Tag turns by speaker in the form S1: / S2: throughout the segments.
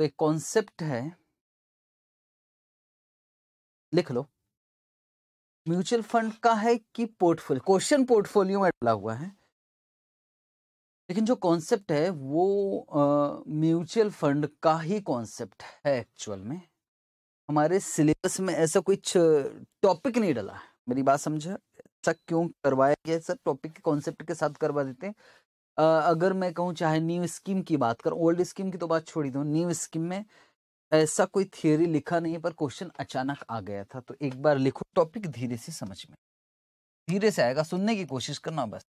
S1: तो एक कॉन्सेप्ट है लिख लो म्यूचुअल फंड का है कि पोर्टफोलियो क्वेश्चन पोर्टफोलियो में डाला हुआ है लेकिन जो कॉन्सेप्ट है वो म्यूचुअल फंड का ही कॉन्सेप्ट है एक्चुअल में हमारे सिलेबस में ऐसा कुछ टॉपिक नहीं डला मेरी बात समझा ऐसा क्यों करवाया गया सर टॉपिक के कॉन्सेप्ट के साथ करवा देते हैं अगर मैं कहूँ चाहे न्यू स्कीम की बात कर ओल्ड स्कीम की तो बात छोड़ी दो न्यू स्कीम में ऐसा कोई थियोरी लिखा नहीं पर क्वेश्चन अचानक आ गया था तो एक बार लिखो टॉपिक धीरे से समझ में धीरे से आएगा सुनने की कोशिश करना बस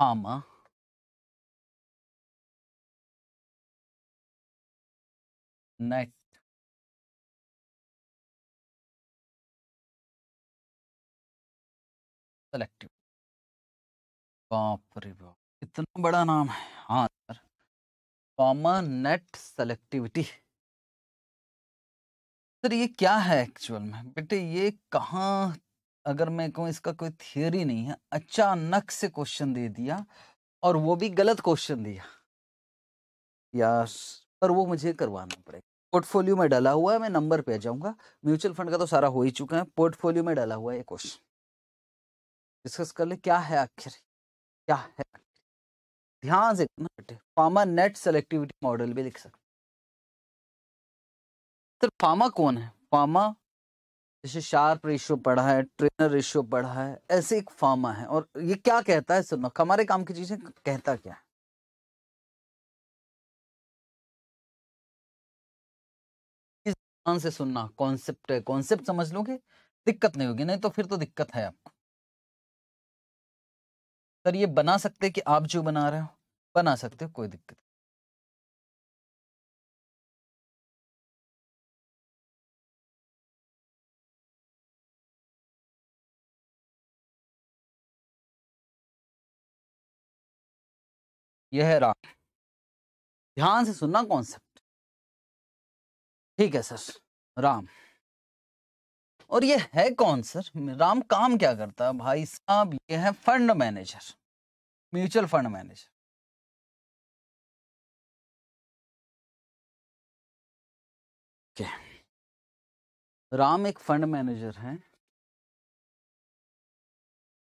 S2: हाँ, माँ next सेलेक्टिव
S1: बाप रे बाप इतना बड़ा नाम है हाँ sir common net selectivity sir ये क्या है एक्चुअल में बेटे ये कहाँ अगर मैं कहूँ इसका कोई थियोरी नहीं है अचानक से क्वेश्चन दे दिया और वो भी गलत क्वेश्चन दिया यार पर वो मुझे करवाना पड़ेगा पोर्टफोलियो में डाला हुआ है मैं नंबर पे जाऊंगा म्यूचुअल फंड का तो सारा हो ही चुका है पोर्टफोलियो में डाला हुआ है क्वेश्चन डिस्कस कर ले क्या है आखिर क्या है ध्यान से फार्मा नेट सेलेक्टिविटी मॉडल भी लिख सकते सर फार्मा कौन है फार्मा जैसे शार्प रेशियो पढ़ा है ट्रेनर रेशियो पढ़ा है ऐसे एक फार्मा है और ये क्या कहता है सुनो हमारे काम की चीजें कहता क्या है
S2: ध्यान से सुनना कॉन्सेप्ट है कॉन्सेप्ट समझ
S1: लोगे दिक्कत नहीं होगी नहीं तो फिर तो दिक्कत है आपको सर ये बना सकते कि आप जो बना रहे हो बना सकते हो कोई दिक्कत
S2: यह है ध्यान से सुनना
S1: कॉन्सेप्ट ठीक है सर राम और ये है कौन सर राम काम क्या करता है भाई साहब ये है fund manager mutual fund manager
S2: Ram एक फंड
S1: मैनेजर है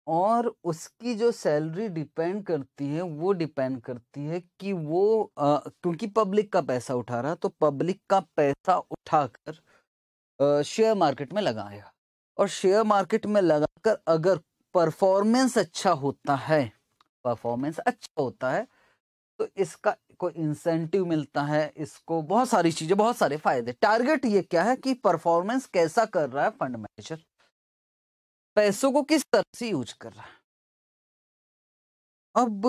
S1: और उसकी जो सैलरी डिपेंड करती है वो डिपेंड करती है कि वो आ, क्योंकि पब्लिक का पैसा उठा रहा तो पब्लिक का पैसा उठाकर शेयर मार्केट में लगाया और शेयर मार्केट में लगाकर अगर परफॉर्मेंस अच्छा होता है परफॉर्मेंस अच्छा होता है तो इसका कोई इंसेंटिव मिलता है इसको बहुत सारी चीज़ें बहुत सारे फायदे टारगेट ये क्या है कि परफॉर्मेंस कैसा कर रहा है फंड मैनेजर पैसों को किस तरह से यूज कर रहा है अब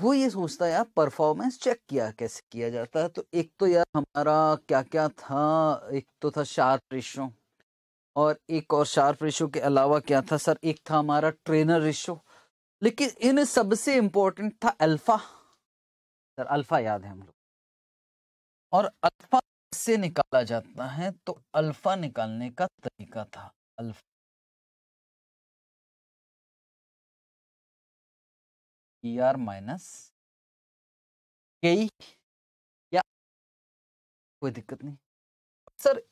S1: वो ये सोचता है यार परफॉर्मेंस चेक किया कैसे किया जाता है तो एक तो यार हमारा क्या क्या था एक तो था शार्प रेशो और एक और शार्प रेशो के अलावा क्या था सर एक था हमारा ट्रेनर रेशो लेकिन इन सबसे इम्पोर्टेंट था अल्फा सर अल्फा याद है हम लोग और अल्फा से निकाला जाता है तो अल्फा निकालने
S2: का तरीका था अल्फा ई आर माइनस के
S1: या कोई दिक्कत नहीं सर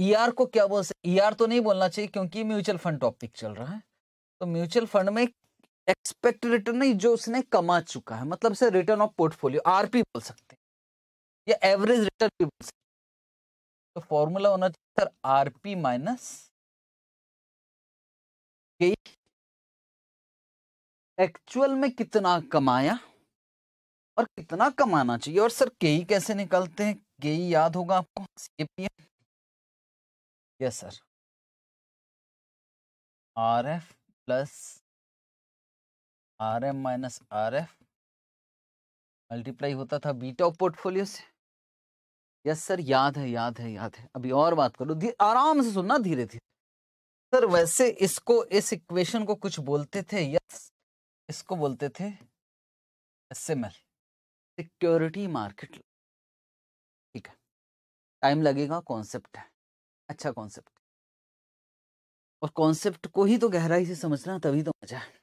S1: ई e आर को क्या बोल सकते ई e आर तो नहीं बोलना चाहिए क्योंकि म्यूचुअल फंड टॉपिक चल रहा है तो म्यूचुअल फंड में एक्सपेक्ट रिटर्न नहीं जो उसने कमा चुका है मतलब से रिटर्न ऑफ पोर्टफोलियो आरपी बोल सकते हैं या एवरेज रिटर्न भी बोल सकते तो फॉर्मूला होना चाहिए सर आरपी माइनस एक्चुअल में कितना कमाया और कितना कमाना चाहिए और सर केई कैसे निकलते हैं केई याद होगा आपको CPM yes
S2: sir R F plus
S1: R M minus R F multiply होता था बीटा ऑफ पोर्टफोलियो से यस सर याद है याद है याद है अभी और बात करो आराम से सुनना धीरे धीरे सर वैसे इसको इस इक्वेशन को कुछ बोलते थे यस इसको बोलते थे एल सिक्योरिटी मार्केट ठीक है टाइम लगेगा कॉन्सेप्ट है अच्छा कॉन्सेप्ट और कॉन्सेप्ट को ही तो गहराई से समझना तभी तो मजा है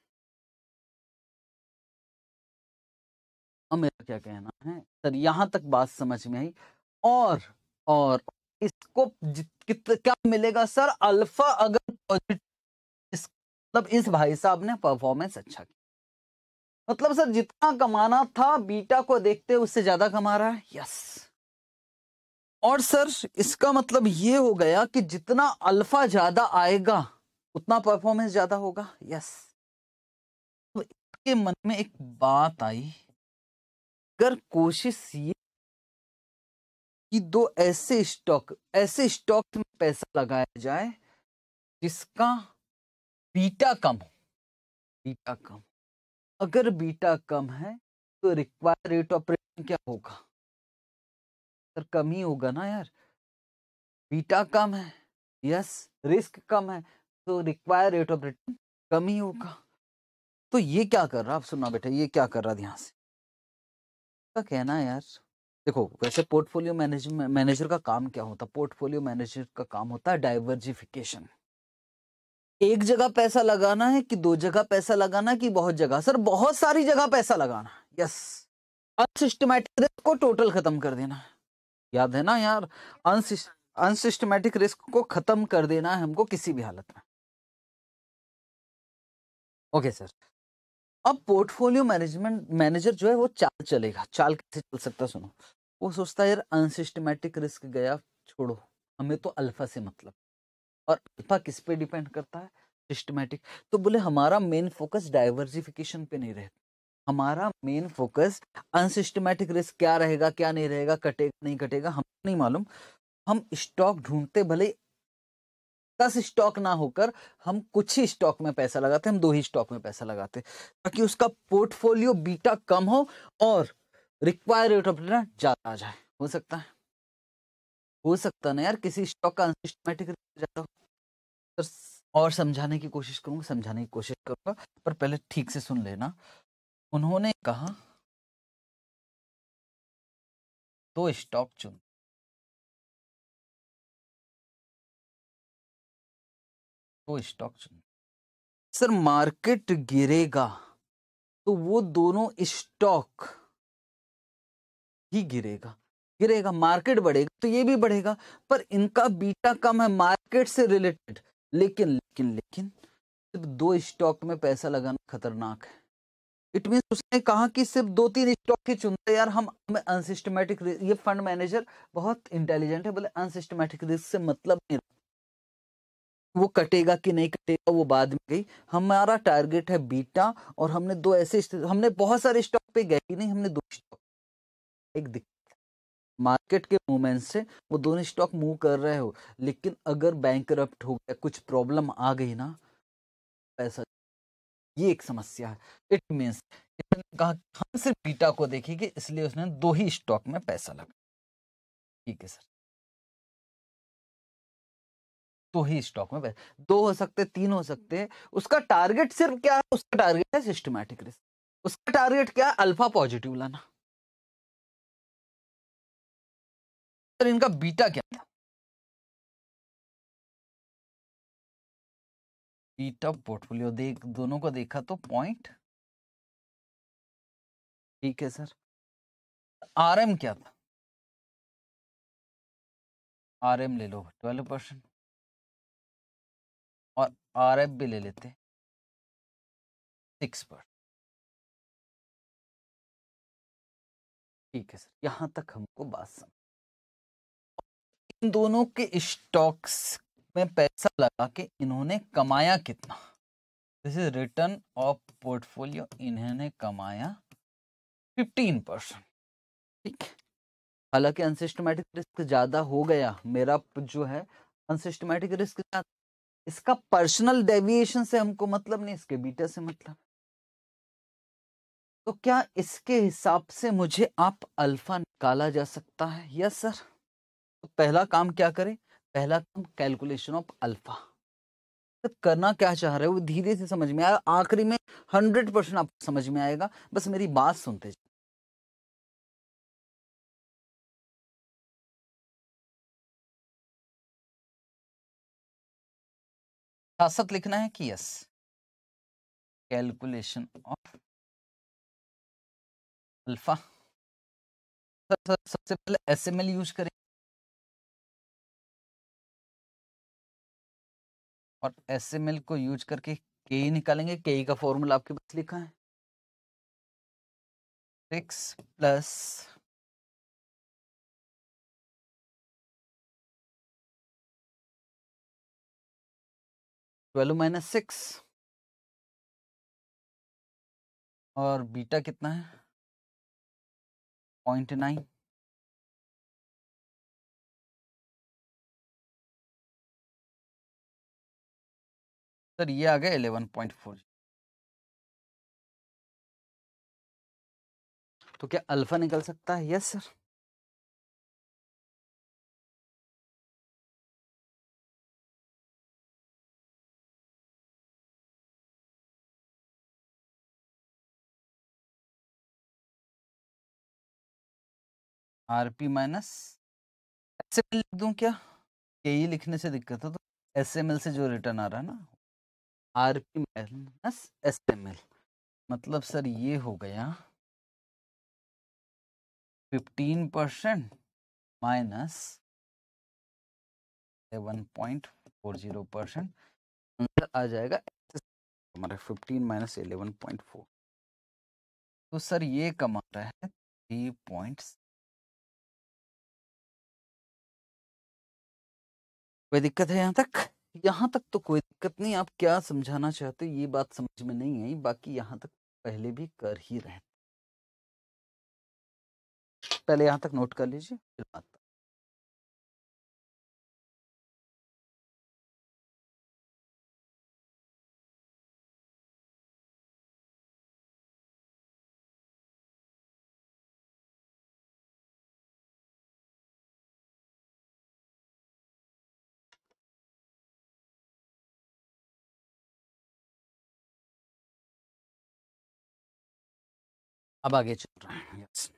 S1: और मेरा क्या कहना है सर यहां तक बात समझ में आई और और इसको क्या मिलेगा सर अल्फा अगर पॉजिटिव मतलब इस भाई साहब ने परफॉर्मेंस अच्छा किया मतलब सर जितना कमाना था बीटा को देखते उससे ज्यादा कमा रहा है यस और सर इसका मतलब ये हो गया कि जितना अल्फा ज्यादा आएगा उतना परफॉर्मेंस ज्यादा होगा यस तो इसके मन में एक बात आई अगर कोशिश ये कि दो ऐसे स्टॉक ऐसे स्टॉक में पैसा लगाया जाए जिसका बीटा कम हो बीटा कम अगर बीटा कम है तो रिक्वायर रेट ऑपरेशन क्या होगा सर कम ही होगा ना यार बीटा कम है यस रिस्क कम है तो रिक्वायर रेट ऑफ रिटर्न कम ही होगा तो ये क्या कर रहा आप सुनना बेटा ये क्या कर रहा ध्यान से का कहना है यार देखो वैसे पोर्टफोलियो मैनेजर मैनेजर का काम क्या होता है पोर्टफोलियो मैनेजर का काम होता है डाइवर्जिफिकेशन एक जगह पैसा लगाना है कि दो जगह पैसा लगाना है कि बहुत जगह सर बहुत सारी जगह पैसा लगाना यस अनसिस्टमेटिक रिस्क को टोटल खत्म कर देना याद है ना यार अनसिस्टमेटिक रिस्क को खत्म कर देना है हमको किसी भी हालत में ओके सर अब पोर्टफोलियो मैनेजमेंट मैनेजर जो है वो चाल चलेगा चाल कैसे चल सकता सुनो वो सोचता है यार अनसिस्टमेटिक रिस्क गया छोड़ो हमें तो अल्फा से मतलब और अल्फा किस पे डिपेंड करता है सिस्टमेटिक तो बोले हमारा मेन फोकस डाइवर्सिफिकेशन पे नहीं रहता हमारा मेन फोकस अनसिस्टमेटिक रिस्क क्या रहेगा क्या नहीं रहेगा कटेगा नहीं कटेगा हम नहीं मालूम हम स्टॉक ढूंढते भले दस स्टॉक ना होकर हम कुछ ही स्टॉक में पैसा लगाते हम दो ही स्टॉक में पैसा लगाते ताकि उसका पोर्टफोलियो बीटा कम हो और रिक्वायर रेट ऑफ रिटर्न ज़्यादा आ जाए हो सकता है हो सकता ना यार किसी स्टॉक का अनसिस्टमेटिक जाता हो तो और समझाने की कोशिश करूंगा समझाने की कोशिश करूंगा पर पहले ठीक से सुन लेना उन्होंने कहा
S2: तो स्टॉक चुन तो स्टॉक चुन सर मार्केट गिरेगा
S1: तो वो दोनों स्टॉक ही गिरेगा गिरेगा मार्केट बढ़ेगा तो ये भी बढ़ेगा पर इनका बीटा कम है मार्केट से रिलेटेड लेकिन लेकिन लेकिन सिर्फ दो स्टॉक में पैसा लगाना खतरनाक है इट मीन उसने कहा कि सिर्फ दो तीन स्टॉक ही चुनते यार हम अनसिस्टमेटिक ये फंड मैनेजर बहुत इंटेलिजेंट है बोले अनसिस्टमेटिक रिस्क से मतलब नहीं वो कटेगा कि नहीं कटेगा वो बाद में गई हमारा टारगेट है बीटा और हमने दो ऐसे हमने बहुत सारे स्टॉक पे गए नहीं हमने दो स्टॉक एक दिक्कत मार्केट के मूवमेंट से वो दोनों स्टॉक मूव कर रहे हो लेकिन अगर बैंक हो गया कुछ प्रॉब्लम आ गई ना पैसा ये एक समस्या है इट मीन्स इसने कहा हम सिर्फ बीटा को देखेंगे इसलिए उसने दो ही स्टॉक में पैसा लगा ठीक है सर दो ही स्टॉक में पैसा दो हो सकते तीन हो सकते उसका टारगेट सिर्फ क्या है उसका टारगेट है सिस्टमैटिक रिस्क उसका टारगेट क्या अल्फा पॉजिटिव लाना
S2: सर इनका बीटा क्या था बीटा पोर्टफोलियो देख दोनों को देखा तो पॉइंट ठीक है सर आरएम क्या था आरएम ले लो ट्वेल्व परसेंट और आर एफ भी ले लेते सिक्स परसेंट ठीक है सर यहां तक हमको
S1: बात समझ इन दोनों के स्टॉक्स में पैसा लगा के इन्होंने कमाया कितना this is return of portfolio इन्होंने कमाया फिफ्टीन परसेंट ठीक हालांकि अनसिस्टमेटिक रिस्क ज़्यादा हो गया मेरा जो है अनसिस्टमेटिक रिस्क इसका पर्सनल डेविएशन से हमको मतलब नहीं इसके बीटा से मतलब तो क्या इसके हिसाब से मुझे आप अल्फा निकाला जा सकता है यस सर तो पहला काम क्या करें पहला काम कैलकुलेशन ऑफ अल्फा तो करना क्या चाह रहे हो धीरे से समझ में आया आखिरी में हंड्रेड परसेंट आपको समझ में आएगा बस मेरी बात सुनते जाए
S2: सियासत लिखना है कि यस कैलकुलेशन ऑफ अल्फा सबसे पहले
S1: एस एम एल यूज करें और एस एम को यूज करके के ही निकालेंगे के का फॉर्मूला आपके पास लिखा है six plus
S2: twelve minus six और बीटा कितना है पॉइंट नाइन सर ये आ गया एलेवन पॉइंट फोर तो क्या अल्फा निकल सकता है yes sir R
S1: P minus S M L लिख दू क्या यही लिखने से दिक्कत है तो एस एम एल से जो रिटर्न आ रहा है ना R P minus S M L मतलब सर ये हो गया fifteen percent minus seven point four zero percent answer आ जाएगा हमारा fifteen minus eleven point four तो सर ये कमा रहा है थ्री पॉइंट कोई दिक्कत है यहाँ तक यहाँ तक तो कोई दिक्कत नहीं आप क्या समझाना चाहते हो ये बात समझ में नहीं आई बाकी यहाँ तक पहले भी कर ही रहे पहले यहाँ तक नोट कर
S2: लीजिए फिर बात अब आगे चल रहे हैं यस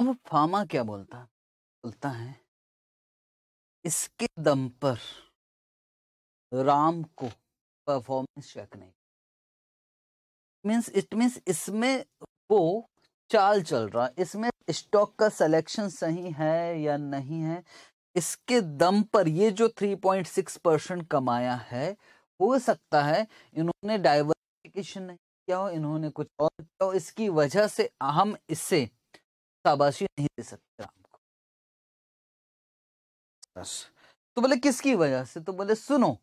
S1: अब फार्मा क्या बोलता बोलता है इसके दम पर राम को परफॉर्मेंस चेक नहीं मीन्स इट मीन्स इसमें वो चाल चल रहा है इसमें स्टॉक का सिलेक्शन सही है या नहीं है इसके दम पर ये जो 3.6 परसेंट कमाया है हो सकता है इन्होंने डाइवर्सिफिकेशन नहीं हो इन्होंने कुछ और हो तो इसकी वजह से हम इससे शाबाशी नहीं दे सकते बस तो बोले किसकी वजह से तो बोले सुनो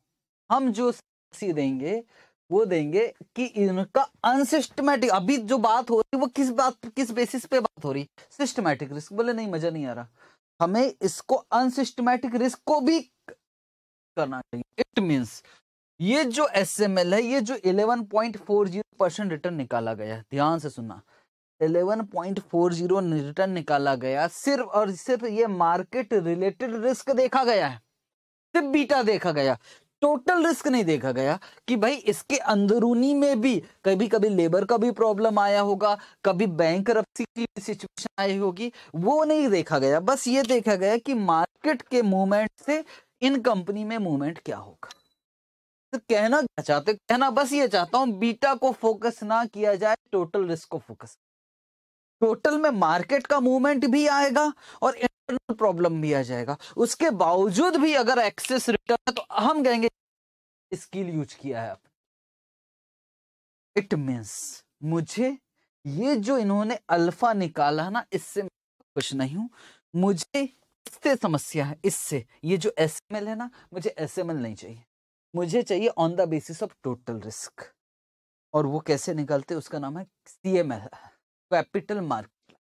S1: हम जो सी देंगे वो देंगे कि इनका अनसिस्टमेटिक अभी जो बात हो रही वो किस बात किस बेसिस पे बात हो रही सिस्टमेटिक रिस्क बोले नहीं मजा नहीं आ रहा हमें इसको अनसिस्टमेटिक रिस्क को भी करना चाहिए इट मींस ये जो एस एम एल है ये जो 11.40 परसेंट रिटर्न निकाला गया ध्यान से सुनना 11.40 रिटर्न निकाला गया सिर्फ और सिर्फ ये मार्केट रिलेटेड रिस्क देखा गया है सिर्फ बीटा देखा गया टोटल रिस्क नहीं देखा गया कि भाई इसके अंदरूनी में भी कभी कभी लेबर का भी प्रॉब्लम आया होगा कभी बैंक की सिचुएशन आई होगी वो नहीं देखा गया बस ये देखा गया कि मार्केट के मूवमेंट से इन कंपनी में मूवमेंट क्या होगा तो कहना क्या चाहते कहना बस ये चाहता हूं बीटा को फोकस ना किया जाए टोटल रिस्क को फोकस टोटल में मार्केट का मूवमेंट भी आएगा और इंटरनल प्रॉब्लम भी आ जाएगा उसके बावजूद भी अगर एक्सेस रिटर्न है तो हम कहेंगे स्किल यूज किया है आपने इट मीन्स मुझे ये जो इन्होंने अल्फा निकाला है ना इससे कुछ नहीं हूं मुझे इससे समस्या है इससे ये जो एस है ना मुझे एस नहीं चाहिए मुझे चाहिए on the basis of total risk और वो कैसे निकलते उसका नाम है C M S capital market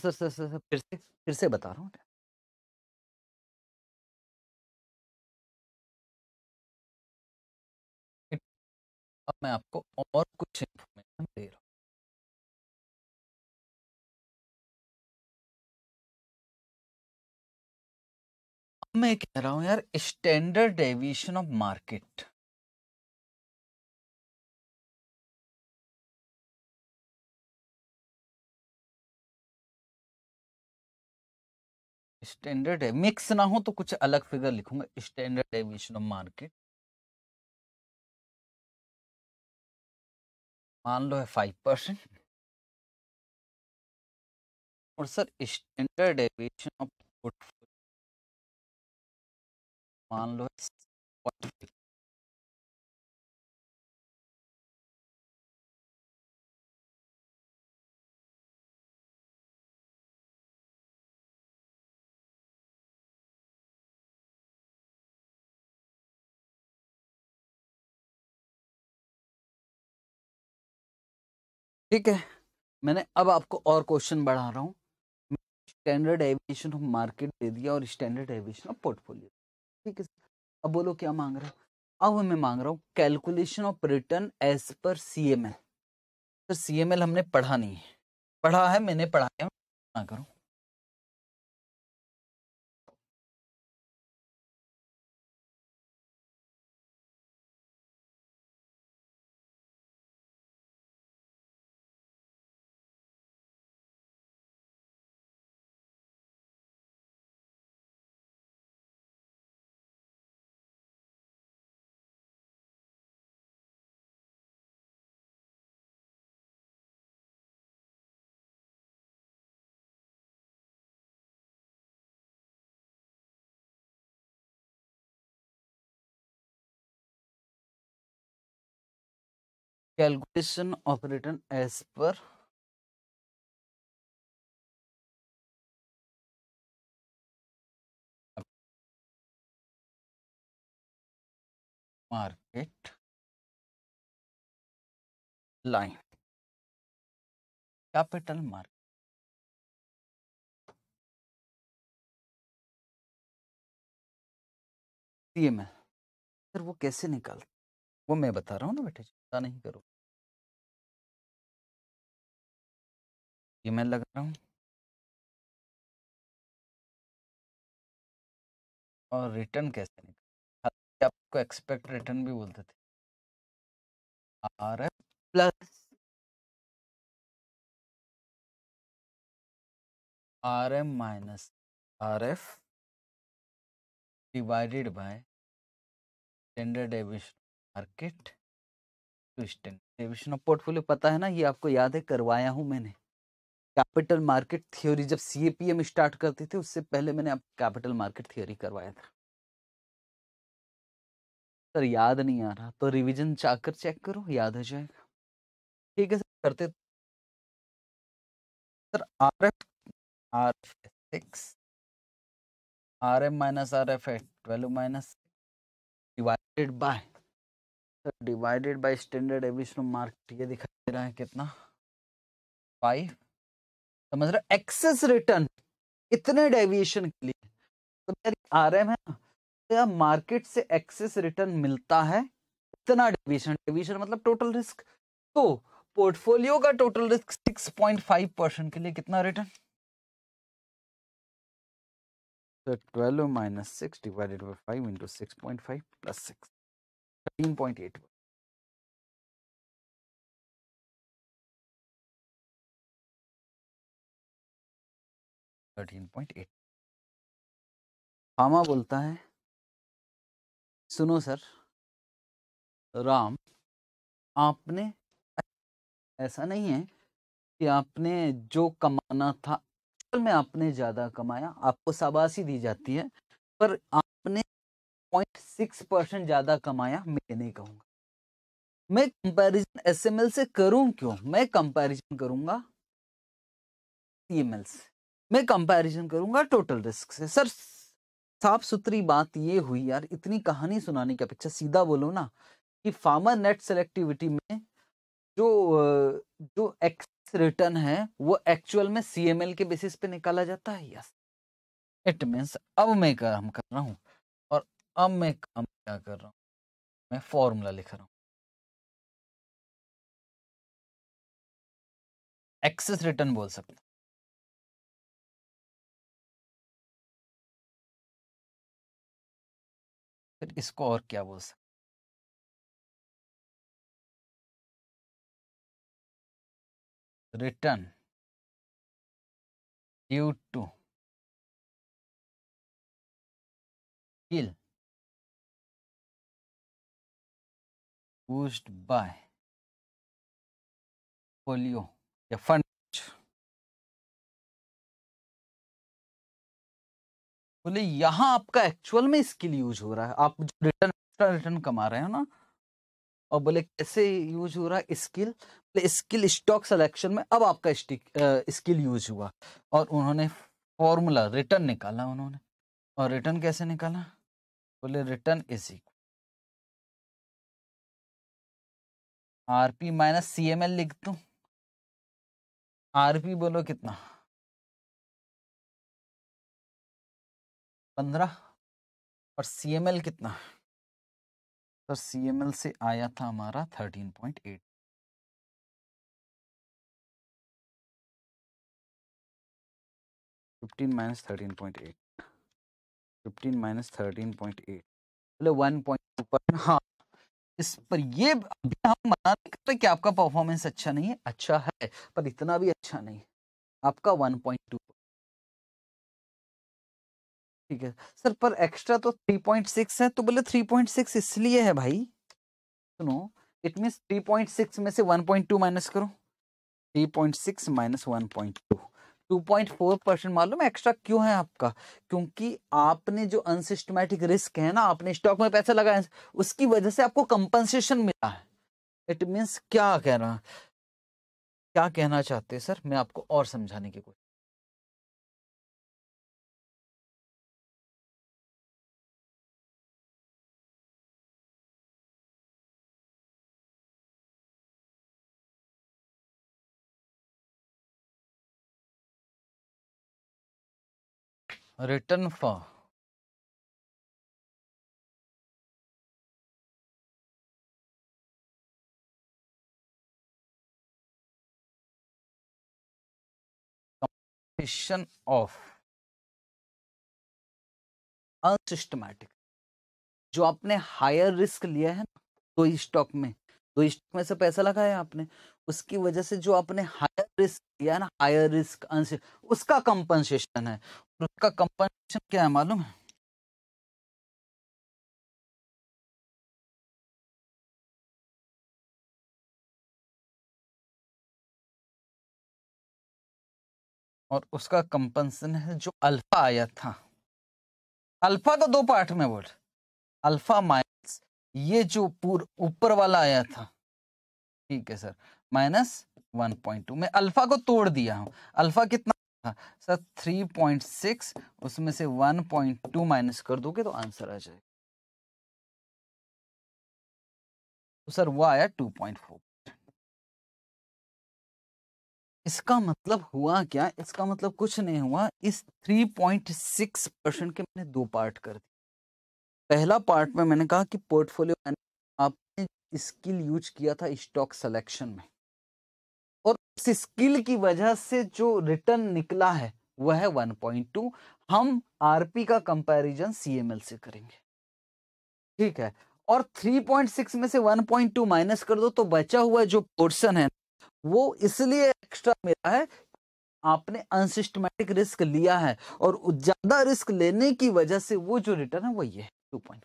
S1: sir sir sir sir फिर से फिर से बता रहा हूँ
S2: अब मैं आपको और कुछ इन्फॉर्मेशन दे रहा हूँ मैं कह रहा हूं यार standard deviation of market standard है मिक्स ना हो तो कुछ अलग फिगर लिखूंगा स्टैंडर्ड डेविएशन ऑफ मार्केट मान लो है फाइव परसेंट और सर स्टैंडर्ड डेविएशन ऑफ मान लो
S1: ठीक है मैंने अब आपको और क्वेश्चन बढ़ा रहा हूँ स्टैंडर्ड एविएशन ऑफ मार्केट दे दिया और स्टैंडर्ड एविएशन ऑफ पोर्टफोलियो ठीक है अब बोलो क्या मांग रहे हो अब मैं मांग रहा हूँ calculation of return as per C M L C M L हमने पढ़ा नहीं है पढ़ा है मैंने पढ़ाया
S2: करूँ calculation of return as per market line capital market CML sir वो कैसे निकाल वो मैं बता रहा हूँ ना बेटे जी ऐसा नहीं करो ये मैं रहा हूँ और रिटर्न कैसे निकल हाँ, आपको एक्सपेक्ट रिटर्न भी बोलते थे R F plus R M minus R F divided
S1: by standard एविश market question deviation of portfolio पता है ना ये आपको याद है करवाया हूँ मैंने कैपिटल मार्केट थ्योरी जब सीएपीएम स्टार्ट करते थे उससे पहले मैंने आप कैपिटल मार्केट थ्योरी करवाया था सर याद नहीं आ रहा तो रिवीजन चाहकर चेक करो याद हो
S2: जाएगा ठीक है सर करते sir R F
S1: R F six R M minus R F है twelve minus divided by divided by standard average mark ये दिखाई दे रहा है कितना फाइव समझ रहे एक्सेस रिटर्न इतने डेविएशन के लिए तो आर एम है ना तो यार मार्केट से एक्सेस रिटर्न मिलता है इतना डेविएशन डेविएशन मतलब टोटल रिस्क तो पोर्टफोलियो का टोटल रिस्क 6.5 परसेंट के लिए कितना रिटर्न तो 12 minus six divided by
S2: five into six point five plus six thirteen point eight Fama बोलता है
S1: सुनो सर राम आपने ऐसा नहीं है कि आपने जो कमाना था असल में आपने ज़्यादा कमाया आपको शाबाशी दी जाती है पर आपने पॉइंट सिक्स परसेंट ज्यादा कमाया मैं नहीं कहूंगा मैं कंपैरिजन एसएमएल से करूं क्यों मैं कंपैरिजन करूंगा सीएमएल e से मैं कंपैरिजन करूंगा टोटल रिस्क से सर साफ सुथरी बात ये हुई यार इतनी कहानी सुनाने की अपेक्षा सीधा बोलो ना कि फार्मर नेट सेलेक्टिविटी में जो जो एक्स रिटर्न है वो एक्चुअल में सीएमएल के बेसिस पे निकाला जाता है यस इट मीन्स अब मैं कर, हम कर रहा हूँ अब मैं काम क्या कर रहा हूँ मैं फॉर्मूला लिख रहा हूँ
S2: एक्सेस रिटर्न बोल सकते फिर इसको और क्या बोल सकते return due to pushed by polio या fund
S1: बोले यहां आपका एक्चुअल में स्किल यूज हो रहा है आप जो रिटर्न रिटर्न कमा रहे हो ना और बोले कैसे यूज हो रहा है स्किल बोले स्किल स्टॉक सिलेक्शन में अब आपका स्किल यूज हुआ और उन्होंने फॉर्मूला रिटर्न निकाला उन्होंने और रिटर्न कैसे निकाला बोले return is equal
S2: R P minus C M L लिख दू आर पी बोलो कितना पंद्रह और सी एम एल कितना तो सी एम एल से आया था हमारा thirteen point eight
S1: fifteen minus thirteen point eight fifteen minus thirteen point eight बोले वन पॉइंट हाँ इस पर ये हम मना नहीं करते कि आपका परफॉर्मेंस अच्छा नहीं है अच्छा है पर इतना भी अच्छा नहीं वन आपका 1.2 ठीक है सर पर एक्स्ट्रा तो 3.6 है तो बोले 3.6 इसलिए है भाई सुनो इट मीन 3.6 में से 1.2 माइनस करो 3.6 माइनस टू 2.4 परसेंट मालूम एक्स्ट्रा क्यों है आपका क्योंकि आपने जो अनसिस्टमेटिक रिस्क है ना आपने स्टॉक में पैसा लगाया उसकी वजह से आपको कंपनसेशन मिला है इट मीन्स क्या कहना क्या कहना चाहते हैं सर मैं आपको और समझाने की कोशिश
S2: return for completion
S1: of unsystematic जो आपने हायर रिस्क लिया है ना दो तो स्टॉक में दो तो स्टॉक में से पैसा लगाया आपने उसकी वजह से जो आपने रिस्क या ना हायर रिस्क उसका कंपनसेशन है उसका कंपनसेशन क्या है मालूम है और उसका कंपनसेशन है जो अल्फा आया था अल्फा का दो पार्ट में वर्ड अल्फा माइनस ये जो पूर्व ऊपर वाला आया था ठीक है सर माइनस 1.2 मैं अल्फा को तोड़ दिया हूँ अल्फा कितना था सर 3.6 उसमें से 1.2 माइनस कर दोगे तो आंसर आ जाएगा तो सर वो आया 2.4 इसका मतलब हुआ क्या इसका मतलब कुछ नहीं हुआ इस 3.6 परसेंट के मैंने दो पार्ट कर दिए पहला पार्ट में मैंने कहा कि पोर्टफोलियो आपने स्किल यूज किया था स्टॉक सिलेक्शन में स्किल की वजह से जो रिटर्न निकला है वह है 1.2 हम आरपी का कंपैरिजन सीएमएल से करेंगे ठीक है और 3.6 में से 1.2 माइनस कर दो तो बचा हुआ जो पोर्शन है वो इसलिए एक्स्ट्रा मिला है आपने अनसिस्टमेटिक रिस्क लिया है और ज्यादा रिस्क लेने की वजह से वो जो रिटर्न है वो ये है टू पॉइंट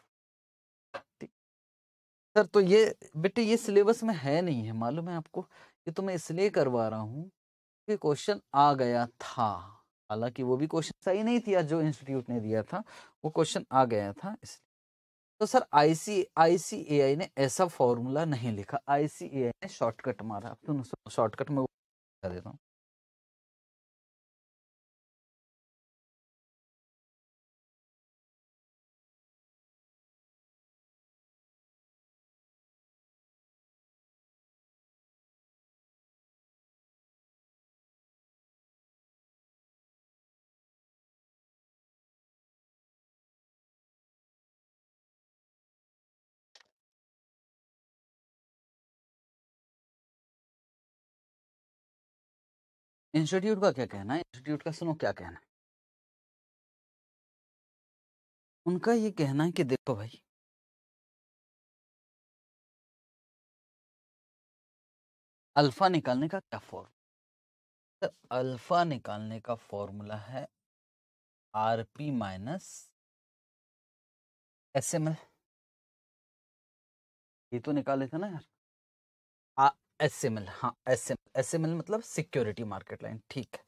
S1: सर तो ये बेटे ये सिलेबस में है नहीं है मालूम है आपको ये तो मैं इसलिए करवा रहा हूँ कि क्वेश्चन आ गया था हालांकि वो भी क्वेश्चन सही नहीं थी जो इंस्टीट्यूट ने दिया था वो क्वेश्चन आ गया था इसलिए तो सर आईसी आईसीएआई ने ऐसा फॉर्मूला नहीं लिखा आईसीएआई ने शॉर्टकट मारा सुनो शॉर्टकट में देता हूँ
S2: इंस्टीट्यूट का क्या कहना है इंस्टीट्यूट का सुनो क्या कहना है उनका ये कहना है कि देखो भाई
S1: अल्फा निकालने का क्या फॉर्मूला तो अल्फा निकालने का फॉर्मूला है R P minus S M L ये तो निकाले थे ना यार एस एम एल हाँ S M S M L मतलब सिक्योरिटी मार्केट लाइन ठीक है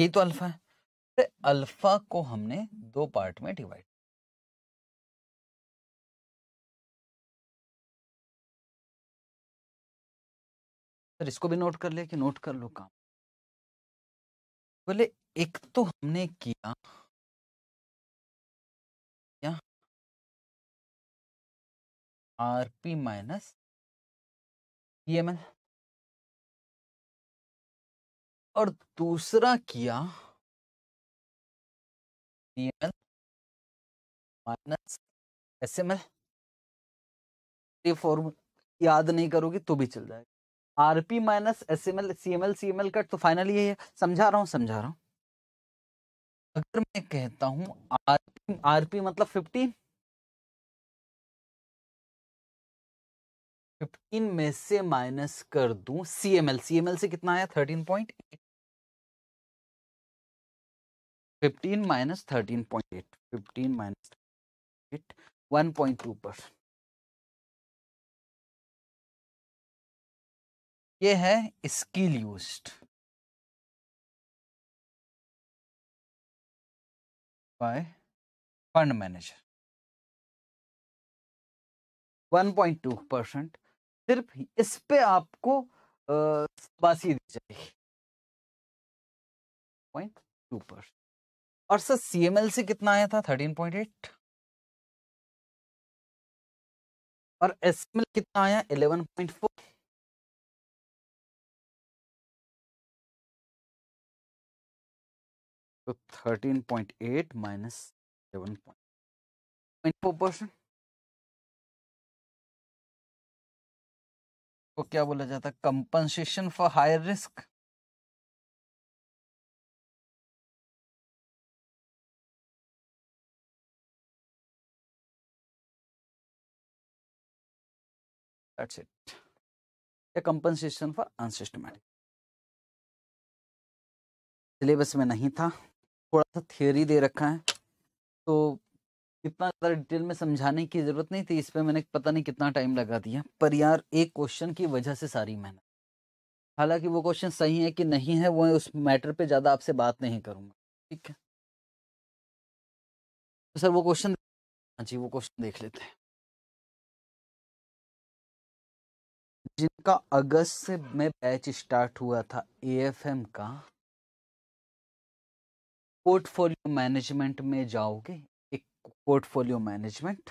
S1: यही तो अल्फा है अल्फा को हमने दो पार्ट में डिवाइड
S2: सर इसको भी नोट कर ले कि नोट कर लो काम बोले एक तो हमने किया या आर पी माइनस और दूसरा किया माइनस
S1: एस एम एल ये फॉर्म याद नहीं करोगे तो भी चल जाएगा RP minus S M L C M L C M L cut तो फाइनल ये है समझा रहा हूँ समझा रहा हूँ अगर मैं कहता हूँ आरपी आरपी मतलब फिफ्टीन
S2: फिफ्टीन में से माइनस
S1: कर दूं C M L C M L से कितना आया thirteen point eight fifteen minus thirteen point eight fifteen minus eight
S2: one point two percent ये है skill use by fund manager one point two percent सिर्फ इस पे आपको बासी दी जाएगी पॉइंट टू परसेंट और सर सी से कितना आया था थर्टीन पॉइंट एट और एस कितना आया इलेवन पॉइंट फोर तो thirteen point eight minus eleven point four percent को क्या बोला जाता है compensation for higher risk that's it a
S1: compensation for unsystematic syllabus में नहीं था थोड़ा सा थियोरी दे रखा है तो इतना ज़्यादा डिटेल में समझाने की ज़रूरत नहीं थी इस पर मैंने पता नहीं कितना टाइम लगा दिया पर यार एक क्वेश्चन की वजह से सारी मेहनत हालांकि वो क्वेश्चन सही है कि नहीं है वो उस मैटर पे ज़्यादा आपसे बात नहीं करूँगा ठीक है तो सर वो क्वेश्चन हाँ जी वो क्वेश्चन
S2: देख लेते हैं जिनका अगस्त
S1: से में बैच स्टार्ट हुआ था एएफएम का पोर्टफोलियो मैनेजमेंट में जाओगे एक portfolio management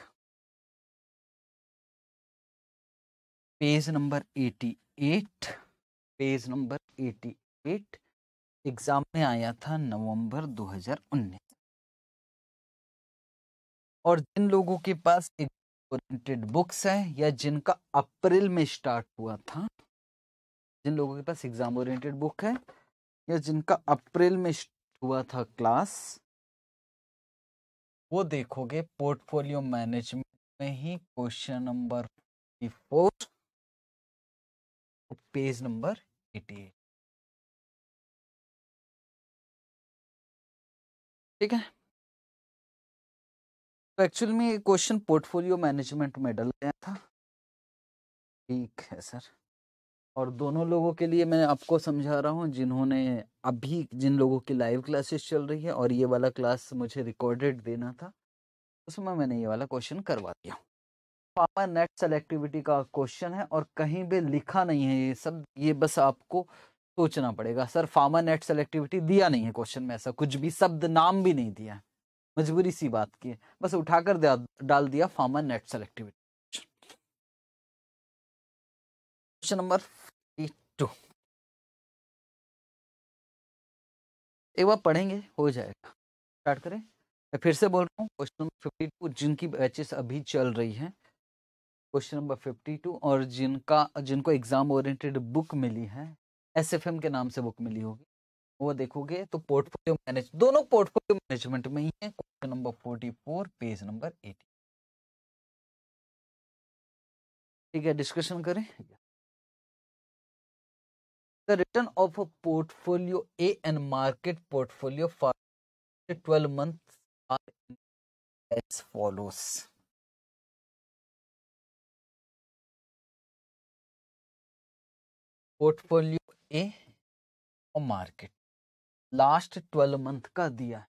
S1: page number eighty eight page number eighty eight exam में आया था नवंबर 2019 और जिन लोगों के पास ओरिएंटेड बुक्स हैं या जिनका अप्रैल में स्टार्ट हुआ था जिन लोगों के पास एग्जाम ओरिएंटेड बुक है या जिनका अप्रैल में हुआ था क्लास वो देखोगे पोर्टफोलियो मैनेजमेंट में ही question number four
S2: page number eighty eight ठीक है तो एक्चुअल में ये क्वेश्चन
S1: पोर्टफोलियो मैनेजमेंट में डल गया था ठीक है सर और दोनों लोगों के लिए मैं आपको समझा रहा हूँ जिन्होंने अभी जिन लोगों की लाइव क्लासेस चल रही है और ये वाला क्लास मुझे रिकॉर्डेड देना था उसमें मैंने ये वाला क्वेश्चन करवा दिया पावर नेट सेलेक्टिविटी का क्वेश्चन है और कहीं भी लिखा नहीं है ये सब ये बस आपको सोचना पड़ेगा सर फार्मा नेट सेलेक्टिविटी दिया नहीं है क्वेश्चन में ऐसा कुछ भी शब्द नाम भी नहीं दिया है मजबूरी सी बात की है बस उठाकर डाल दिया Fama net selectivity question number two एक बार पढ़ेंगे हो जाएगा स्टार्ट करें मैं फिर से बोल रहा हूँ क्वेश्चन नंबर फिफ्टी टू जिनकी बैचेस अभी चल रही है क्वेश्चन नंबर फिफ्टी टू और जिनका जिनको एग्जाम ओरिएंटेड बुक मिली है एसएफएम के नाम से बुक मिली होगी वो देखोगे तो पोर्टफोलियो मैनेज दोनों पोर्टफोलियो मैनेजमेंट में ही है question number forty four page number eighty ठीक है डिस्कशन करें the return of a portfolio A and market portfolio for twelve month
S2: are as follows
S1: portfolio A और मार्केट लास्ट ट्वेल्व मंथ का दिया है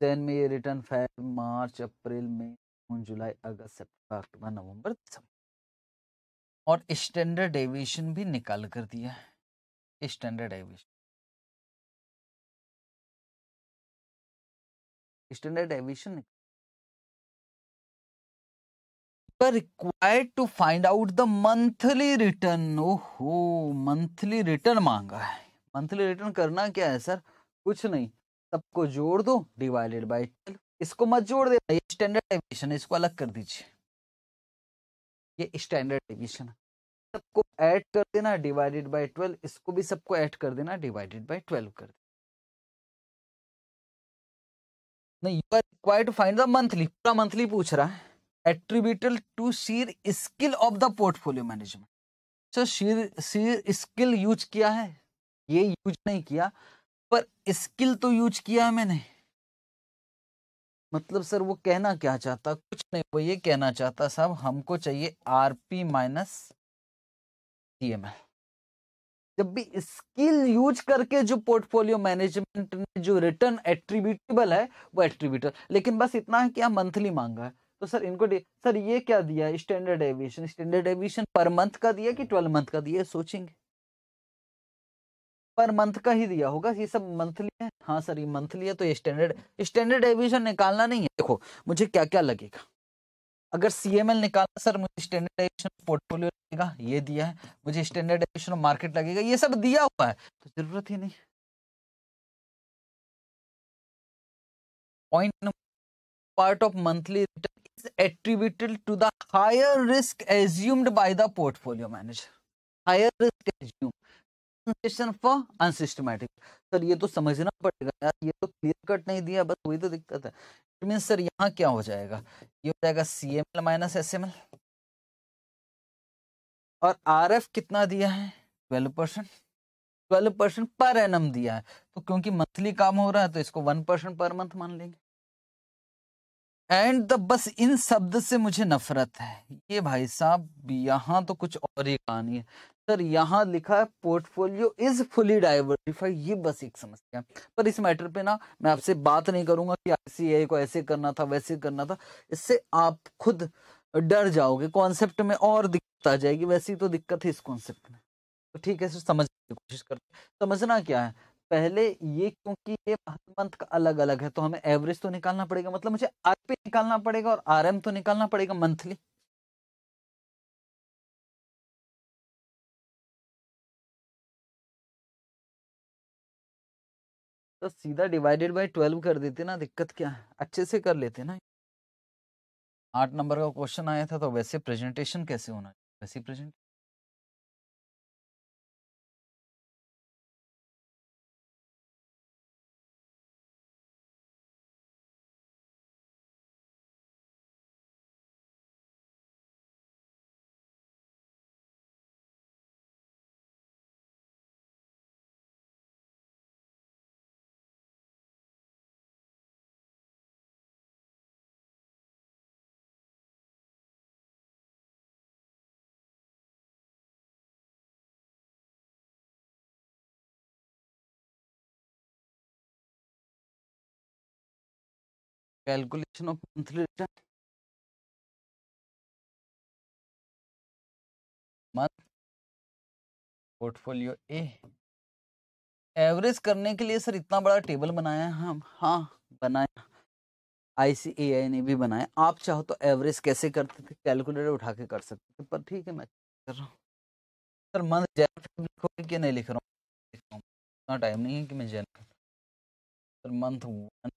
S1: देन में ये रिटर्न फेब मार्च अप्रैल मई जून जुलाई अगस्त सितंबर अक्टूबर नवंबर दिसंबर और स्टैंडर्ड एविएशन भी निकाल कर दिया है standard deviation
S2: standard deviation
S1: required to find out the monthly return ओ हो मंथली रिटर्न मांगा है मंथली रिटर्न करना क्या है सर कुछ नहीं सबको जोड़ दो डिवाइडेड बाई इसको मत जोड़ देना ये स्टैंडर्ड डेविएशन है इसको अलग कर दीजिए ये स्टैंडर्ड डेविएशन है सबको ऐड कर देना डिवाइडेड बाई ट्वेल्व इसको भी सबको ऐड कर देना डिवाइडेड बाई ट्वेल्व कर देना you are required to find the monthly पूरा मंथली पूछ रहा है attributable to sheer skill of the portfolio management sir sheer sheer skill use किया है ये यूज नहीं किया पर स्किल तो यूज किया है मैंने मतलब सर वो कहना क्या चाहता कुछ नहीं वो ये कहना चाहता साहब हमको चाहिए आर पी माइनस सी जब भी स्किल यूज करके जो पोर्टफोलियो मैनेजमेंट ने जो रिटर्न एट्रीब्यूटेबल है वो एट्रीब्यूटल लेकिन बस इतना है कि आप मंथली मांगा है तो सर इनको सर ये क्या दिया standard deviation standard deviation per month का दिया कि ट्वेल्व मंथ का दिया सोचेंगे पर मंथ का ही दिया होगा ये सब मंथली है हाँ सर ये मंथली है तो ये स्टैंडर्ड स्टैंडर्ड एविएशन निकालना नहीं है देखो मुझे क्या क्या लगेगा अगर सी एम एल निकालना सर मुझे स्टैंडर्ड एविएशन पोर्टफोलियो लगेगा ये दिया है मुझे स्टैंडर्ड एविएशन मार्केट लगेगा ये सब दिया हुआ है तो जरूरत ही नहीं point part of monthly return is attributed to the higher risk assumed by the portfolio manager higher risk assumed transaction for unsystematic sir ये तो समझना पड़ेगा यार ये तो क्लियर कट नहीं दिया बस वही तो दिक्कत है इट मीन सर यहाँ क्या हो जाएगा ये हो जाएगा C M L minus S M L और आर एफ कितना दिया है twelve percent twelve percent per annum दिया है तो क्योंकि मंथली काम हो रहा है तो इसको वन परसेंट पर मंथ मान लेंगे एंड द बस इन शब्द से मुझे नफरत है ये भाई साहब यहाँ तो कुछ और ही कहानी है सर यहाँ लिखा है पोर्टफोलियो इज फुली डाइवर्सिफाइड ये बस एक समस्या पर इस मैटर पे ना मैं आपसे बात नहीं करूंगा कि आईसीआई को ऐसे करना था वैसे करना था इससे आप खुद डर जाओगे कॉन्सेप्ट में और दिक्कत आ जाएगी वैसी तो दिक्कत है इस कॉन्सेप्ट में तो ठीक है सर समझने की कोशिश करते समझना क्या है पहले ये क्योंकि ये मंथ का अलग अलग है तो हमें एवरेज तो निकालना पड़ेगा मतलब मुझे आर निकालना पड़ेगा और आर तो निकालना पड़ेगा मंथली तो सीधा डिवाइडेड बाय ट्वेल्व कर देते ना दिक्कत क्या है अच्छे से कर लेते ना आठ नंबर का क्वेश्चन आया था तो वैसे प्रेजेंटेशन कैसे होना वैसे present
S2: calculation of monthly return month
S1: portfolio A average करने के लिए सर इतना बड़ा टेबल बनाया हम हाँ बनाया आई सी ए आई ने भी बनाया आप चाहो तो एवरेज कैसे करते थे कैलकुलेटर उठा के कर सकते थे पर ठीक है मैं कर रहा हूँ सर मंथ जैन लिखोगे कि नहीं लिख रहा हूँ इतना टाइम नहीं है कि मैं Jain
S2: sir month one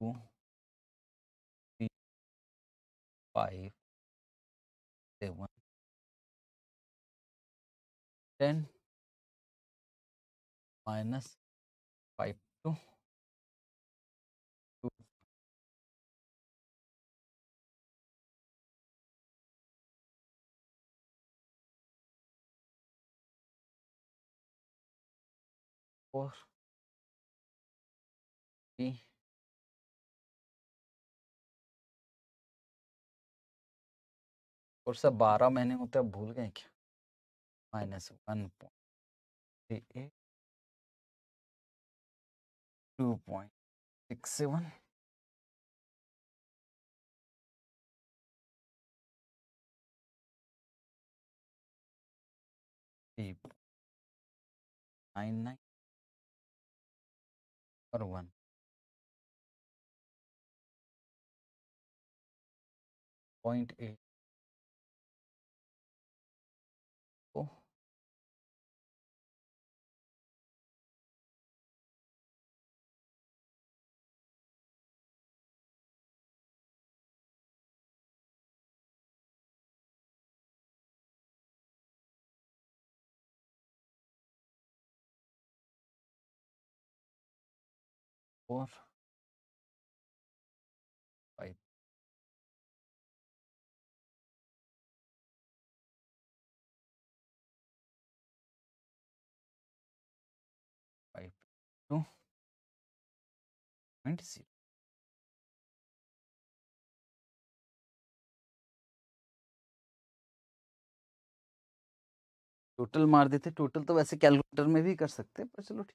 S2: two, three, um, five, seven, ten minus five two, two four और सर बारह महीने होते हैं भूल गए क्या minus one point three eight two point six seven nine nine और one point eight off. I and zero. Total मार देते टोटल तो वैसे कैलकुलेटर में भी कर सकते पर चलो ठीक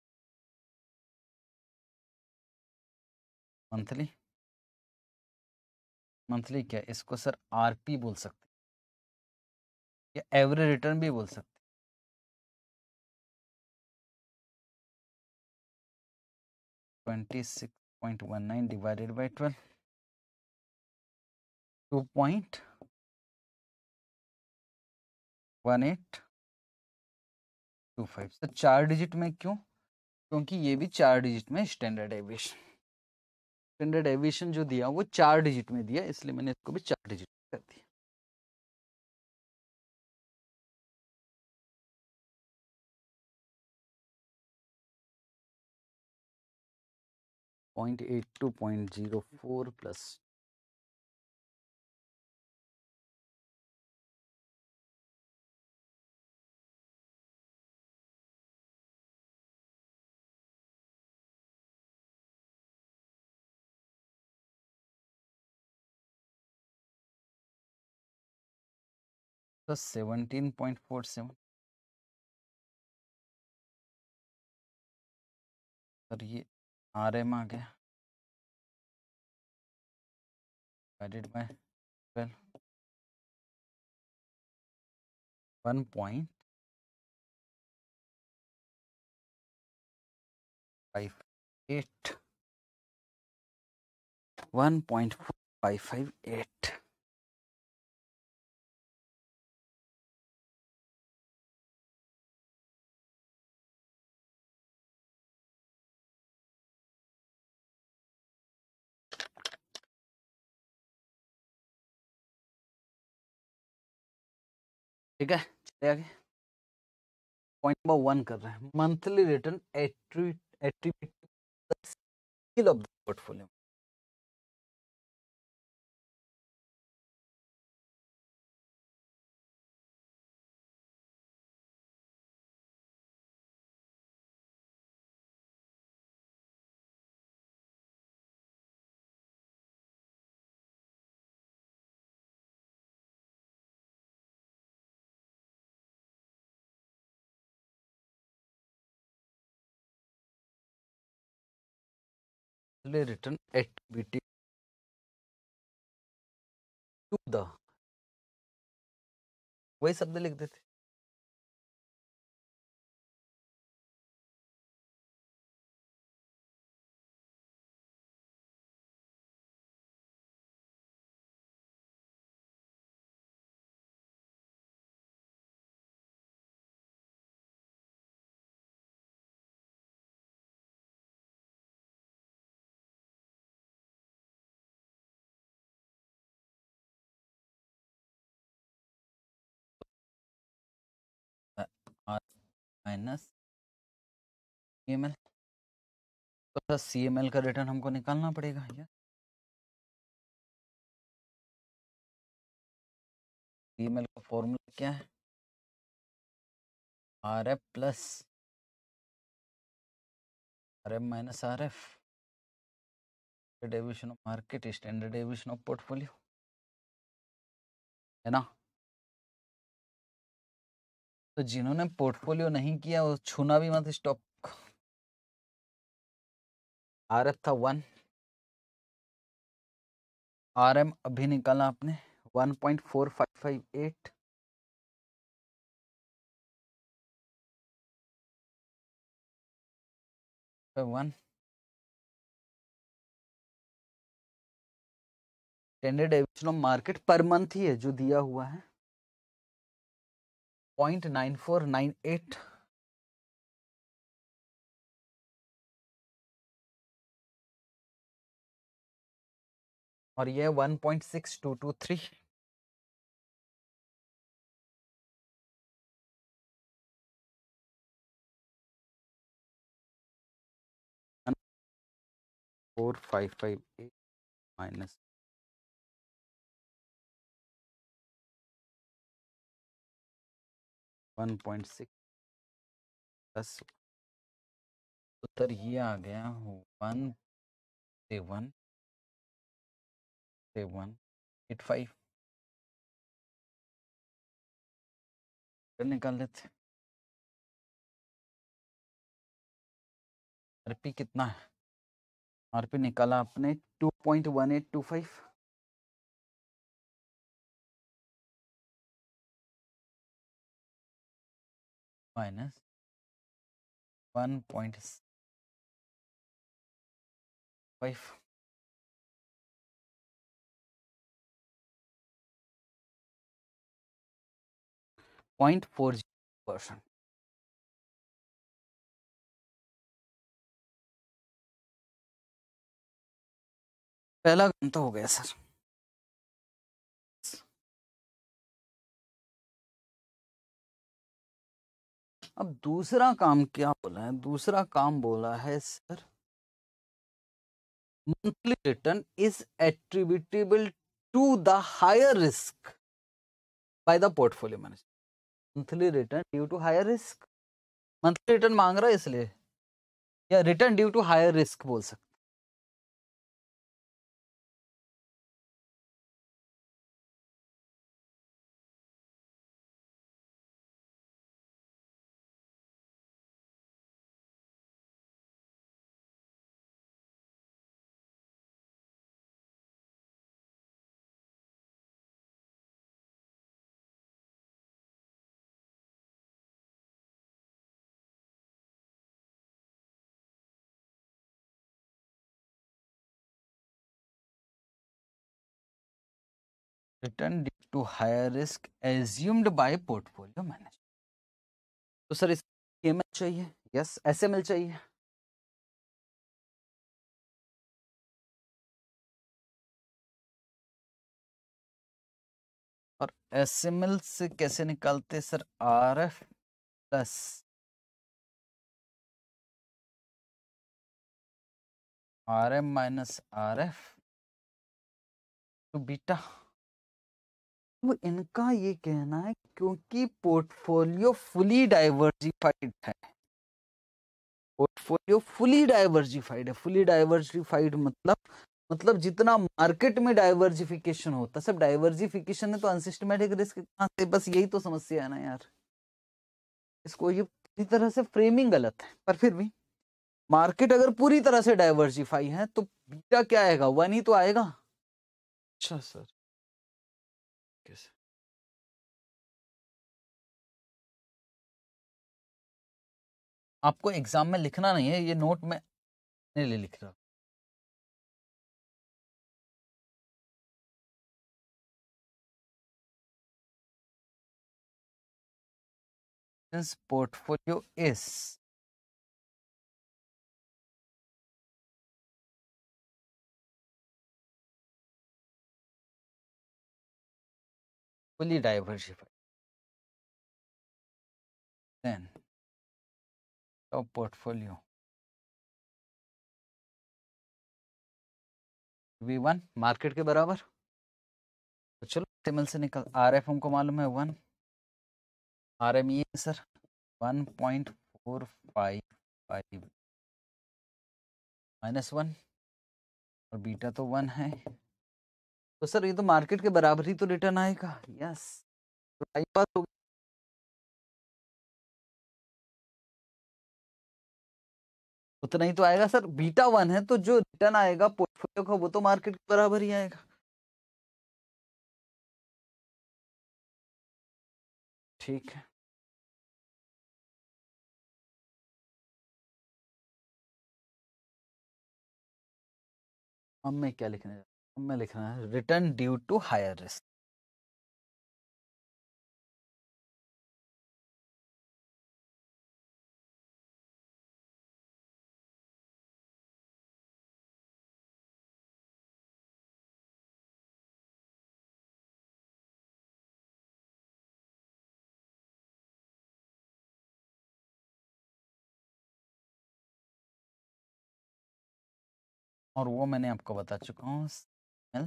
S2: मंथली मंथली क्या इसको सर आरपी बोल सकते या एवरेज रिटर्न भी बोल सकते twenty six point one nine divided by twelve two point one eight two
S1: five sir चार डिजिट में क्यों क्योंकि ये भी चार डिजिट में स्टैंडर्ड एविएशन स्टैंडर्ड एविएशन जो दिया वो चार डिजिट में दिया इसलिए मैंने इसको भी चार डिजिट कर दिया
S2: point eight two point zero four plus तो सेवनटीन पॉइंट फोर सेवन और ये आर एम आ गया divided by twelve one point five eight one point five five eight
S1: ठीक है चले आगे पॉइंट नंबर वन कर रहे हैं monthly return attribute of the portfolio
S2: written activity to the वही शब्द लिख देते माइनस सी एम एल तो सर सी एम एल का रिटर्न हमको निकालना पड़ेगा यार सी एम एल का फॉर्मूला क्या है R F plus R F minus R F deviation of market
S1: standard deviation of portfolio है ना तो जिन्होंने पोर्टफोलियो नहीं किया वो छूना भी मत स्टॉक
S2: आर एफ था वन आर एम अभी निकाला आपने one point four five five eight one
S1: टेंडेड एवरेज मार्केट पर मंथ ही है जो दिया हुआ है point nine four nine eight
S2: और ये one point six two two three four five five eight minus one point six उत्तर ये आ गया one seven seven eight five निकाल लेते हैं आरपी कितना है आरपी निकाला आपने two point one eight two five minus one point five point four percent पहला घंटा हो गया सर
S1: अब दूसरा काम क्या बोला है दूसरा काम बोला है sir monthly return is attributable to the higher risk by the portfolio manager monthly return due to higher risk monthly return मांग रहा है इसलिए या return due to higher risk बोल सकते return due to higher risk assumed by portfolio manager. तो sir इस ML चाहिए यस एस एम एल चाहिए
S2: और एस एम एल से कैसे निकालते sir R F plus R M minus R F
S1: to beta अब इनका ये कहना है क्योंकि पोर्टफोलियो फुली डाइवर्सिफाइड है पोर्टफोलियो फुली डाइवर्सिफाइड है फुली डाइवर्सिफाइड मतलब मतलब जितना मार्केट में डाइवर्सिफिकेशन होता सब डाइवर्सिफिकेशन तो है तो अनसिस्टमेटिक रिस्क कहां से बस यही तो समस्या है ना यार इसको ये पूरी तरह से फ्रेमिंग गलत है पर फिर भी मार्केट अगर पूरी तरह से डाइवर्सिफाई है तो बीटा क्या आएगा वन ही तो आएगा
S2: अच्छा सर Cause आपको एग्जाम में लिखना नहीं है ये नोट में अपने लिए लिख रहा पोर्टफोलियो इस fully diversified. Then top portfolio V1 one market
S1: के बराबर तो चलो टेमल से निकल आर एफ हमको मालूम है वन आर एम ये sir one point four five five minus one और बीटा तो वन है तो सर ये तो मार्केट के बराबर ही तो रिटर्न आएगा यस तो टाइम पास हो गया
S2: उतना ही तो आएगा सर बीटा वन है तो जो रिटर्न आएगा पोर्टफोलियो का वो तो मार्केट के बराबर ही आएगा ठीक है हम मैं क्या लिखने जा में लिखना है return due to higher risk और वो मैंने आपको बता चुका हूँ एल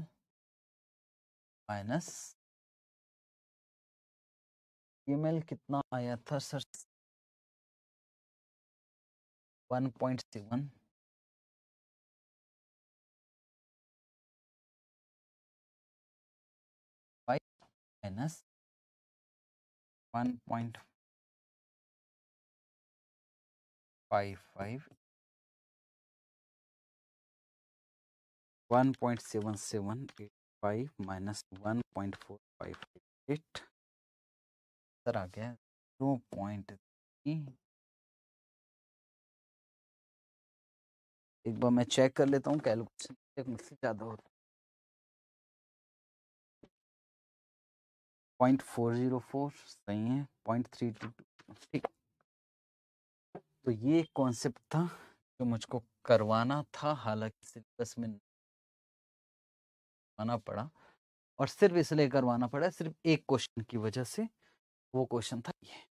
S2: माइनस ईमेल e कितना आया था sir one point seven five minus one point five five one point seven seven eight five minus one point four five eight sir आ गया टू पॉइंट एक बार मैं चेक कर लेता हूँ कैलकुलेशन चेक मुझसे ज़्यादा होता है पॉइंट फोर जीरो फोर सही
S1: है पॉइंट थ्री टू टू ठीक तो ये कॉन्सेप्ट था जो मुझको करवाना था हालांकि सिलेबस में करवाना पड़ा और सिर्फ इसलिए करवाना पड़ा सिर्फ एक क्वेश्चन की वजह से वो क्वेश्चन था ये